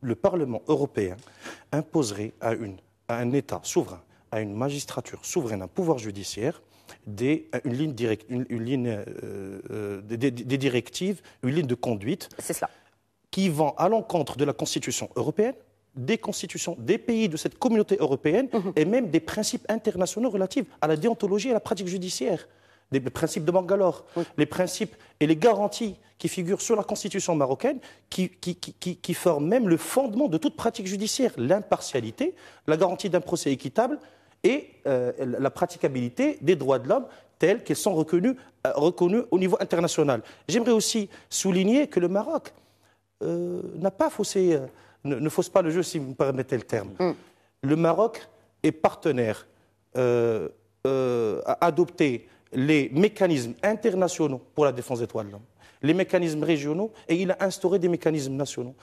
le Parlement européen imposerait à, un État souverain, à une magistrature souveraine, un pouvoir judiciaire, des, euh, une ligne, euh, euh, directives, une ligne de conduite. Cela. Qui vont à l'encontre de la Constitution européenne, des constitutions des pays de cette communauté européenne mhm. et même des principes internationaux relatifs à la déontologie et à la pratique judiciaire des principes de Bangalore, les principes et les garanties qui figurent sur la Constitution marocaine, qui, qui, forment même le fondement de toute pratique judiciaire, l'impartialité, la garantie d'un procès équitable et euh, la praticabilité des droits de l'homme tels qu'ils sont reconnus, euh, au niveau international. J'aimerais aussi souligner que le Maroc euh, n'a pas faussé, ne, fausse pas le jeu si vous me permettez le terme. Mm. Le Maroc est partenaire, à adopter les mécanismes internationaux pour la défense des droits de l'homme, les mécanismes régionaux, et il a instauré des mécanismes nationaux.